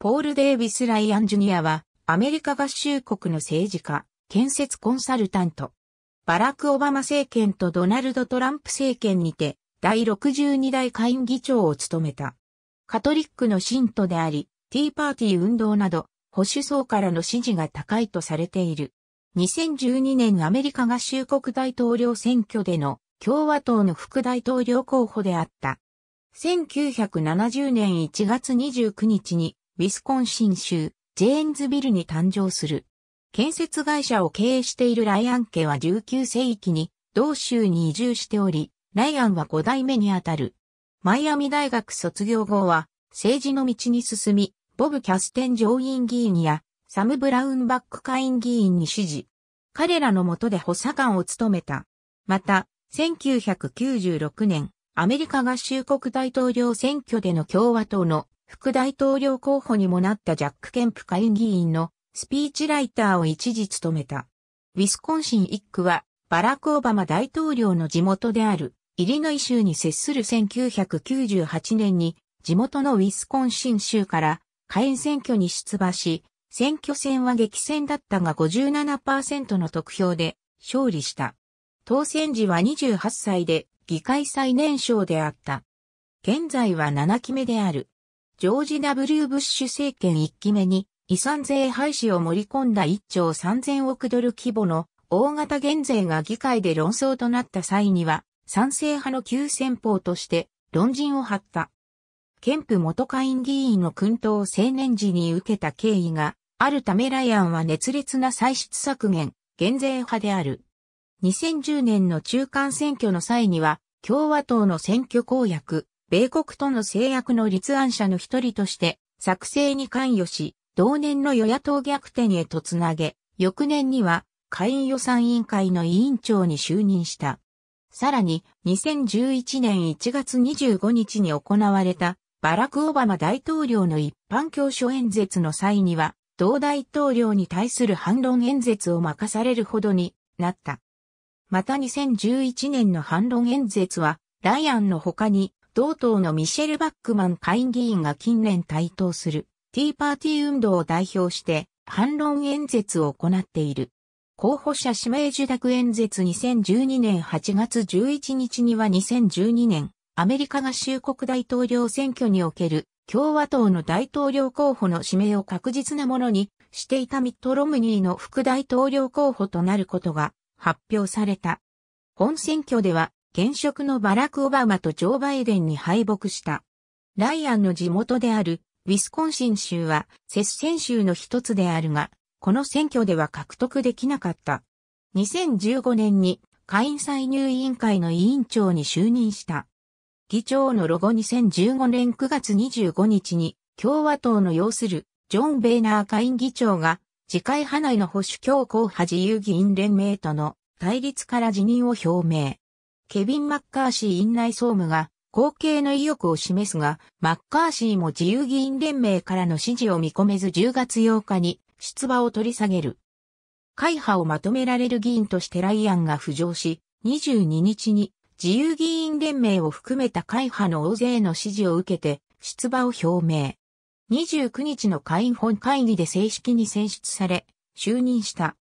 ポール・デイビス・ライアン・ジュニアは、アメリカ合衆国の政治家、建設コンサルタント。バラク・オバマ政権とドナルド・トランプ政権にて、第62代下院議長を務めた。カトリックの信徒であり、ティーパーティー運動など、保守層からの支持が高いとされている。2012年アメリカ合衆国大統領選挙での共和党の副大統領候補であった。1970年1月29日にウィスコンシン州、ジェーンズビルに誕生する。建設会社を経営しているライアン家は19世紀に同州に移住しており、ライアンは5代目にあたる。マイアミ大学卒業後は政治の道に進み、ボブ・キャステン上院議員やサム・ブラウンバック下院議員に支持。彼らの下で補佐官を務めた。また、1996年、アメリカ合衆国大統領選挙での共和党の副大統領候補にもなったジャック・ケンプ下院議員のスピーチライターを一時務めた。ウィスコンシン1区は、バラク・オバマ大統領の地元である、イリノイ州に接する1998年に、地元のウィスコンシン州から、下院選挙に出馬し、選挙戦は激戦だったが57%の得票で勝利した。当選時は28歳で議会最年少であった。現在は7期目である。ジョージ・ W・ ブッシュ政権1期目に遺産税廃止を盛り込んだ1兆3000億ドル規模の大型減税が議会で論争となった際には賛成派の急先鋒として論陣を張った。ケンプ元下院議員の訓導を青年時に受けた経緯があるためライアンは熱烈な歳出削減、減税派である。2010年の中間選挙の際には共和党の選挙公約米国との制約の立案者の一人として作成に関与し、同年の与野党逆転へとつなげ、翌年には下院予算委員会の委員長に就任した。さらに、2011年1月25日に行われたバラク・オバマ大統領の一般教書演説の際には、同大統領に対する反論演説を任されるほどになった。また2011年の反論演説は、ライアンの他に同党のミシェル・バックマン下院議員が近年台頭するティーパーティー運動を代表して反論演説を行っている。候補者指名受諾演説2012年8月11日には2012年アメリカ合衆国大統領選挙における共和党の大統領候補の指名を確実なものにしていたミット・ロムニーの副大統領候補となることが発表された。本選挙では現職のバラク・オバマとジョー・バイデンに敗北した。ライアンの地元であるウィスコンシン州は接戦州の一つであるが、この選挙では獲得できなかった。2015年に下院再入委員会の委員長に就任した。議長のロゴ2015年9月25日に共和党の要するジョン・ベーナー下院議長が次回派内の保守強硬派自由議員連盟との対立から辞任を表明。ケビン・マッカーシー院内総務が後継の意欲を示すが、マッカーシーも自由議員連盟からの支持を見込めず10月8日に出馬を取り下げる。会派をまとめられる議員としてライアンが浮上し、22日に自由議員連盟を含めた会派の大勢の支持を受けて出馬を表明。29日の会員本会議で正式に選出され、就任した。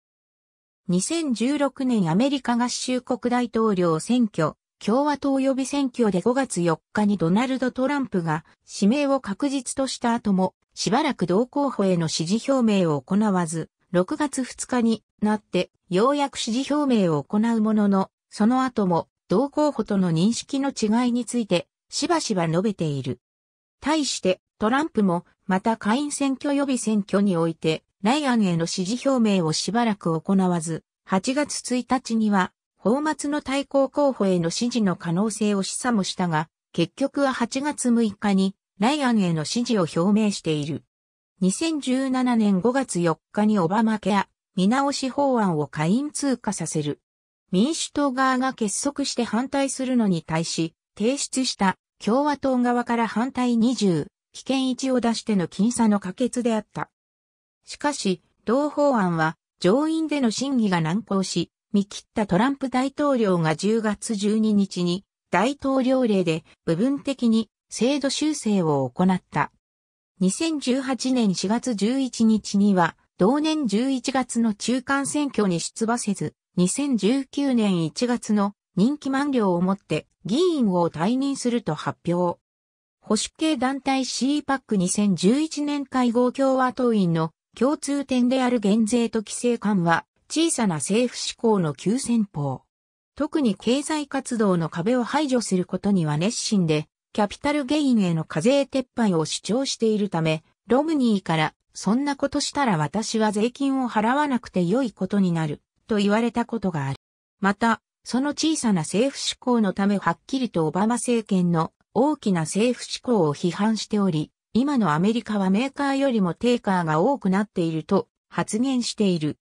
2016年アメリカ合衆国大統領選挙、共和党予備選挙で5月4日にドナルド・トランプが指名を確実とした後も、しばらく同候補への支持表明を行わず、6月2日になってようやく支持表明を行うものの、その後も同候補との認識の違いについてしばしば述べている。対してトランプもまた下院選挙予備選挙においてライアンへの支持表明をしばらく行わず、8月1日には、法末の対抗候補への支持の可能性を示唆もしたが、結局は8月6日に、ライアンへの支持を表明している。2017年5月4日にオバマケア、見直し法案を下院通過させる。民主党側が結束して反対するのに対し、提出した共和党側から反対20、危険1を出しての僅差の可決であった。しかし、同法案は上院での審議が難航し、見切ったトランプ大統領が10月12日に大統領令で部分的に制度修正を行った。2018年4月11日には、同年11月の中間選挙に出馬せず、2019年1月の任期満了をもって議員を退任すると発表。保守系団体 CPAC2011 年会合共和党員の共通点である減税と規制緩和、小さな政府志向の急先鋒。特に経済活動の壁を排除することには熱心で、キャピタルゲインへの課税撤廃を主張しているため、ロムニーから、そんなことしたら私は税金を払わなくて良いことになる、と言われたことがある。また、その小さな政府志向のためはっきりとオバマ政権の大きな政府志向を批判しており、今のアメリカはメーカーよりもテイカーが多くなっていると発言している。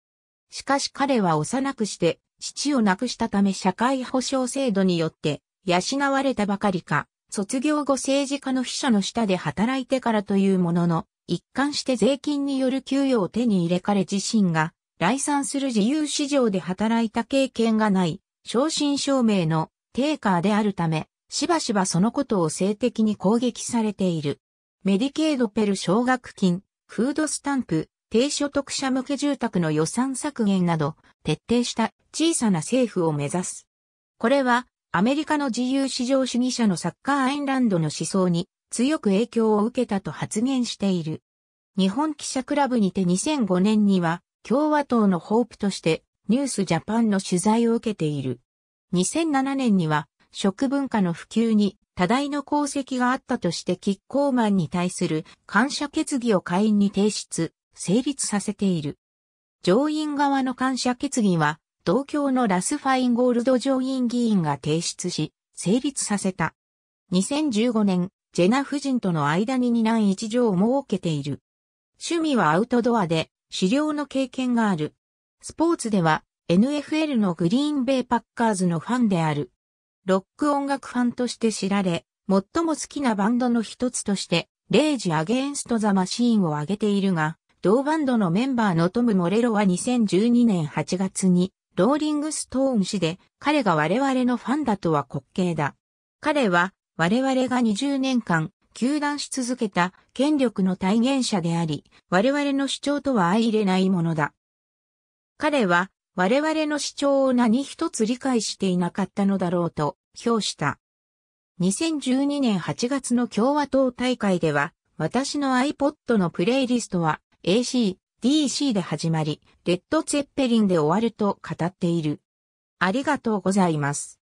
しかし彼は幼くして父を亡くしたため社会保障制度によって養われたばかりか、卒業後政治家の秘書の下で働いてからというものの、一貫して税金による給与を手に入れ彼自身が、来産する自由市場で働いた経験がない、正真正銘のテイカーであるため、しばしばそのことを性的に攻撃されている。メディケードペル奨学金、フードスタンプ、低所得者向け住宅の予算削減など、徹底した小さな政府を目指す。これは、アメリカの自由市場主義者のサッカーアインランドの思想に強く影響を受けたと発言している。日本記者クラブにて2005年には共和党のホープとしてニュースジャパンの取材を受けている。2007年には食文化の普及に多大の功績があったとしてキッコーマンに対する感謝決議を会員に提出、成立させている。上院側の感謝決議は、同郷のラス・ファインゴールド上院議員が提出し、成立させた。2015年、ジェナ夫人との間に二男一女を設けている。趣味はアウトドアで、狩猟の経験がある。スポーツでは、NFL のグリーンベイパッカーズのファンである。ロック音楽ファンとして知られ、最も好きなバンドの一つとして、レイジ・アゲンスト・ザ・マシーンを挙げているが、同バンドのメンバーのトム・モレロは2012年8月に、ローリング・ストーン氏で、彼が我々のファンだとは滑稽だ。彼は、我々が20年間、休断し続けた権力の体現者であり、我々の主張とは相入れないものだ。彼は、我々の主張を何一つ理解していなかったのだろうと評した。2012年8月の共和党大会では、私の iPod のプレイリストは AC、DC で始まり、レッド・ツェッペリンで終わると語っている。ありがとうございます。